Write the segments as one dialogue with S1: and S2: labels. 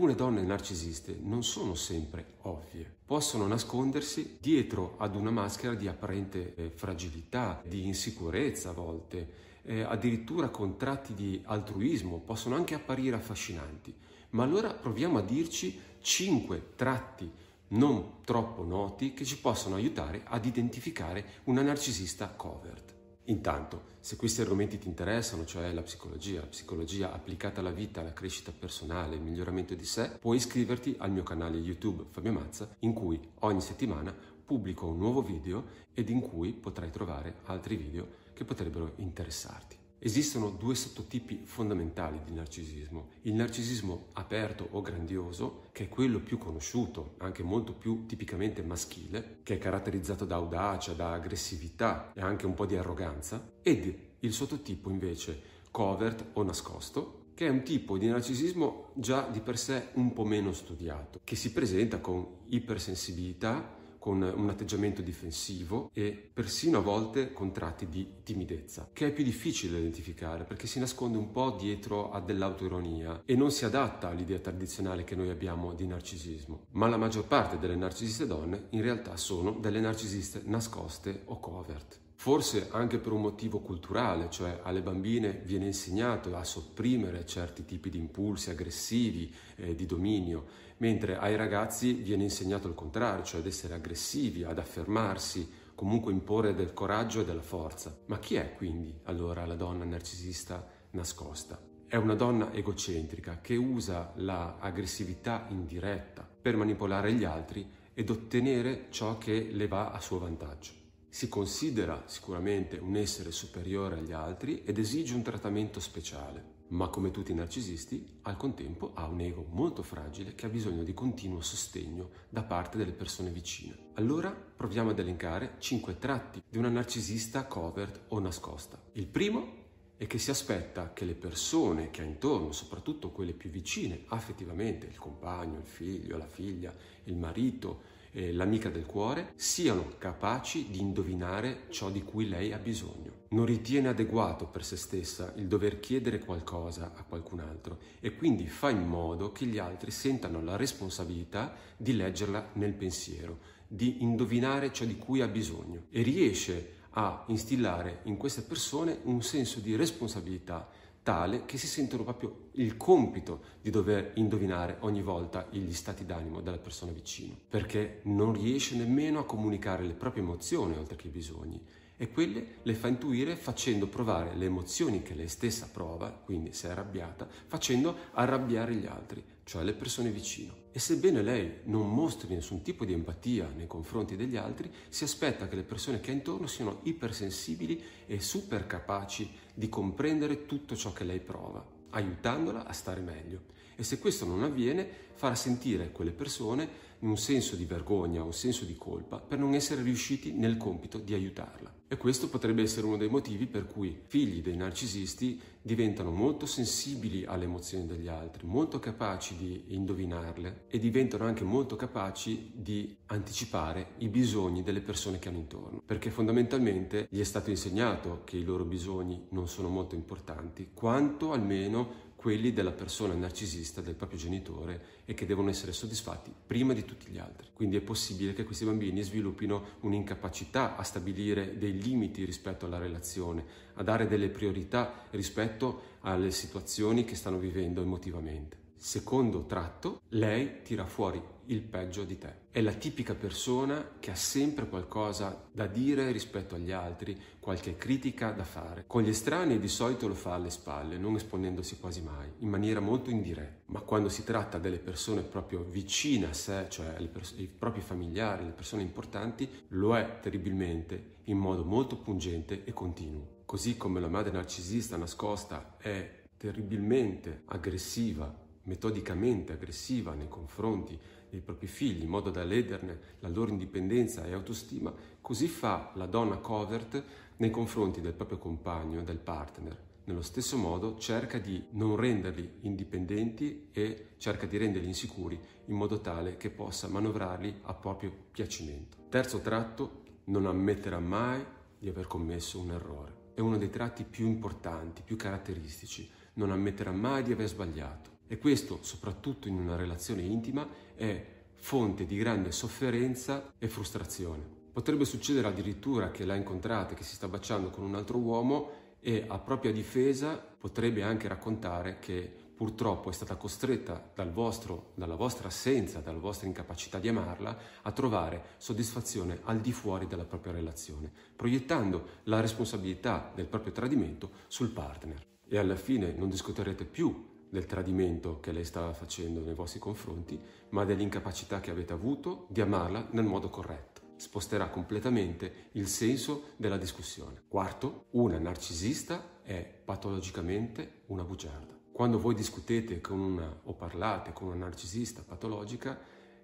S1: alcune donne narcisiste non sono sempre ovvie. Possono nascondersi dietro ad una maschera di apparente eh, fragilità, di insicurezza a volte, eh, addirittura con tratti di altruismo, possono anche apparire affascinanti. Ma allora proviamo a dirci 5 tratti non troppo noti che ci possono aiutare ad identificare una narcisista covert. Intanto, se questi argomenti ti interessano, cioè la psicologia, la psicologia applicata alla vita, alla crescita personale, il miglioramento di sé, puoi iscriverti al mio canale YouTube Fabio Mazza, in cui ogni settimana pubblico un nuovo video ed in cui potrai trovare altri video che potrebbero interessarti. Esistono due sottotipi fondamentali di narcisismo. Il narcisismo aperto o grandioso, che è quello più conosciuto, anche molto più tipicamente maschile, che è caratterizzato da audacia, da aggressività e anche un po' di arroganza, ed il sottotipo invece covert o nascosto, che è un tipo di narcisismo già di per sé un po' meno studiato, che si presenta con ipersensibilità, con un atteggiamento difensivo e persino a volte con tratti di timidezza, che è più difficile da identificare perché si nasconde un po' dietro a dell'autoironia e non si adatta all'idea tradizionale che noi abbiamo di narcisismo. Ma la maggior parte delle narcisiste donne in realtà sono delle narcisiste nascoste o covert forse anche per un motivo culturale, cioè alle bambine viene insegnato a sopprimere certi tipi di impulsi aggressivi, eh, di dominio, mentre ai ragazzi viene insegnato il contrario, cioè ad essere aggressivi, ad affermarsi, comunque imporre del coraggio e della forza. Ma chi è quindi allora la donna narcisista nascosta? È una donna egocentrica che usa l'aggressività la indiretta per manipolare gli altri ed ottenere ciò che le va a suo vantaggio. Si considera sicuramente un essere superiore agli altri ed esige un trattamento speciale, ma come tutti i narcisisti, al contempo ha un ego molto fragile che ha bisogno di continuo sostegno da parte delle persone vicine. Allora proviamo ad elencare 5 tratti di una narcisista covert o nascosta. Il primo è che si aspetta che le persone che ha intorno, soprattutto quelle più vicine affettivamente, il compagno, il figlio, la figlia, il marito, eh, l'amica del cuore, siano capaci di indovinare ciò di cui lei ha bisogno. Non ritiene adeguato per se stessa il dover chiedere qualcosa a qualcun altro e quindi fa in modo che gli altri sentano la responsabilità di leggerla nel pensiero, di indovinare ciò di cui ha bisogno e riesce a instillare in queste persone un senso di responsabilità tale che si sentono proprio il compito di dover indovinare ogni volta gli stati d'animo della persona vicino, perché non riesce nemmeno a comunicare le proprie emozioni oltre che i bisogni e quelle le fa intuire facendo provare le emozioni che lei stessa prova, quindi se è arrabbiata, facendo arrabbiare gli altri, cioè le persone vicino. E sebbene lei non mostri nessun tipo di empatia nei confronti degli altri, si aspetta che le persone che ha intorno siano ipersensibili e super capaci di comprendere tutto ciò che lei prova, aiutandola a stare meglio. E se questo non avviene, farà sentire quelle persone un senso di vergogna, un senso di colpa per non essere riusciti nel compito di aiutarla. E questo potrebbe essere uno dei motivi per cui figli dei narcisisti diventano molto sensibili alle emozioni degli altri, molto capaci di indovinarle e diventano anche molto capaci di anticipare i bisogni delle persone che hanno intorno, perché fondamentalmente gli è stato insegnato che i loro bisogni non sono molto importanti, quanto almeno quelli della persona narcisista, del proprio genitore e che devono essere soddisfatti prima di tutti gli altri. Quindi è possibile che questi bambini sviluppino un'incapacità a stabilire dei limiti rispetto alla relazione, a dare delle priorità rispetto alle situazioni che stanno vivendo emotivamente. Secondo tratto, lei tira fuori il peggio di te. È la tipica persona che ha sempre qualcosa da dire rispetto agli altri, qualche critica da fare. Con gli estranei di solito lo fa alle spalle, non esponendosi quasi mai, in maniera molto indiretta. Ma quando si tratta delle persone proprio vicine a sé, cioè i propri familiari, le persone importanti, lo è terribilmente, in modo molto pungente e continuo. Così come la madre narcisista nascosta è terribilmente aggressiva metodicamente aggressiva nei confronti dei propri figli in modo da lederne la loro indipendenza e autostima, così fa la donna covert nei confronti del proprio compagno, e del partner. Nello stesso modo cerca di non renderli indipendenti e cerca di renderli insicuri in modo tale che possa manovrarli a proprio piacimento. Terzo tratto, non ammetterà mai di aver commesso un errore. È uno dei tratti più importanti, più caratteristici. Non ammetterà mai di aver sbagliato e questo, soprattutto in una relazione intima, è fonte di grande sofferenza e frustrazione. Potrebbe succedere addirittura che la incontrate che si sta baciando con un altro uomo e a propria difesa potrebbe anche raccontare che purtroppo è stata costretta dal vostro, dalla vostra assenza, dalla vostra incapacità di amarla, a trovare soddisfazione al di fuori della propria relazione, proiettando la responsabilità del proprio tradimento sul partner. E alla fine non discuterete più del tradimento che lei stava facendo nei vostri confronti, ma dell'incapacità che avete avuto di amarla nel modo corretto. Sposterà completamente il senso della discussione. Quarto, una narcisista è patologicamente una bugiarda. Quando voi discutete con una o parlate con una narcisista patologica,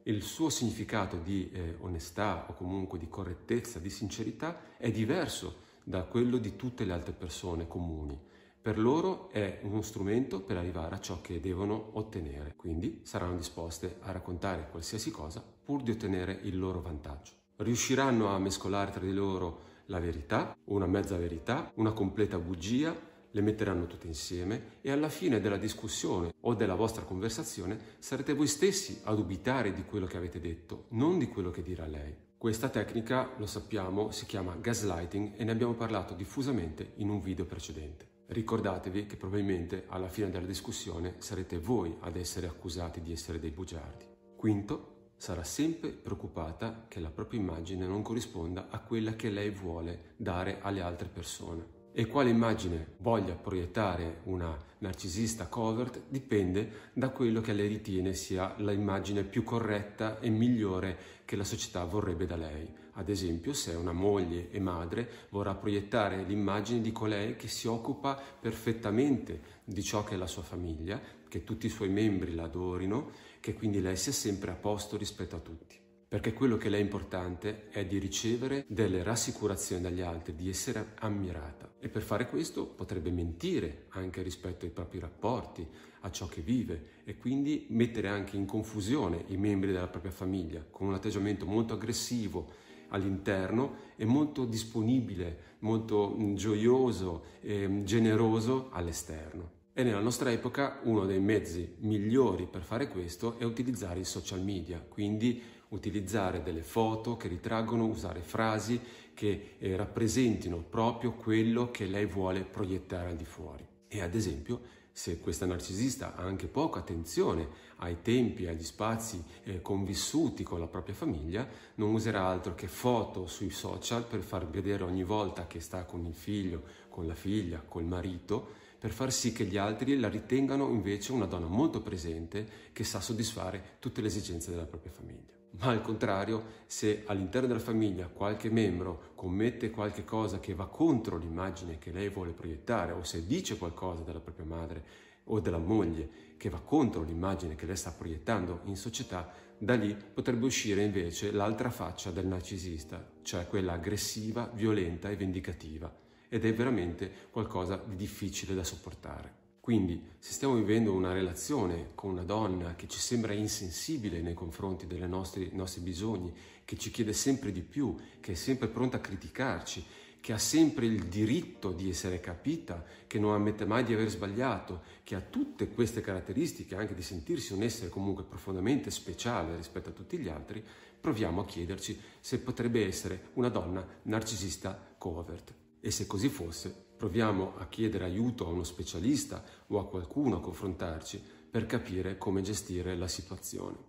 S1: il suo significato di eh, onestà o comunque di correttezza, di sincerità è diverso da quello di tutte le altre persone comuni per loro è uno strumento per arrivare a ciò che devono ottenere, quindi saranno disposte a raccontare qualsiasi cosa pur di ottenere il loro vantaggio. Riusciranno a mescolare tra di loro la verità, una mezza verità, una completa bugia, le metteranno tutte insieme e alla fine della discussione o della vostra conversazione sarete voi stessi a dubitare di quello che avete detto, non di quello che dirà lei. Questa tecnica, lo sappiamo, si chiama gaslighting e ne abbiamo parlato diffusamente in un video precedente. Ricordatevi che probabilmente alla fine della discussione sarete voi ad essere accusati di essere dei bugiardi. Quinto, sarà sempre preoccupata che la propria immagine non corrisponda a quella che lei vuole dare alle altre persone e quale immagine voglia proiettare una narcisista covert dipende da quello che lei ritiene sia l'immagine più corretta e migliore che la società vorrebbe da lei. Ad esempio, se una moglie e madre vorrà proiettare l'immagine di colei che si occupa perfettamente di ciò che è la sua famiglia, che tutti i suoi membri la adorino, che quindi lei sia sempre a posto rispetto a tutti perché quello che le è importante è di ricevere delle rassicurazioni dagli altri, di essere ammirata. E per fare questo potrebbe mentire anche rispetto ai propri rapporti, a ciò che vive e quindi mettere anche in confusione i membri della propria famiglia con un atteggiamento molto aggressivo all'interno e molto disponibile, molto mm, gioioso e mm, generoso all'esterno. E nella nostra epoca uno dei mezzi migliori per fare questo è utilizzare i social media, quindi utilizzare delle foto che ritraggono, usare frasi che eh, rappresentino proprio quello che lei vuole proiettare al di fuori. E ad esempio, se questa narcisista ha anche poca attenzione ai tempi, agli spazi eh, convissuti con la propria famiglia, non userà altro che foto sui social per far vedere ogni volta che sta con il figlio, con la figlia, col marito, per far sì che gli altri la ritengano invece una donna molto presente che sa soddisfare tutte le esigenze della propria famiglia ma al contrario, se all'interno della famiglia qualche membro commette qualche cosa che va contro l'immagine che lei vuole proiettare o se dice qualcosa della propria madre o della moglie che va contro l'immagine che lei sta proiettando in società, da lì potrebbe uscire invece l'altra faccia del narcisista, cioè quella aggressiva, violenta e vendicativa ed è veramente qualcosa di difficile da sopportare. Quindi, se stiamo vivendo una relazione con una donna che ci sembra insensibile nei confronti dei nostri bisogni, che ci chiede sempre di più, che è sempre pronta a criticarci, che ha sempre il diritto di essere capita, che non ammette mai di aver sbagliato, che ha tutte queste caratteristiche anche di sentirsi un essere comunque profondamente speciale rispetto a tutti gli altri, proviamo a chiederci se potrebbe essere una donna narcisista covert. E se così fosse, Proviamo a chiedere aiuto a uno specialista o a qualcuno a confrontarci per capire come gestire la situazione.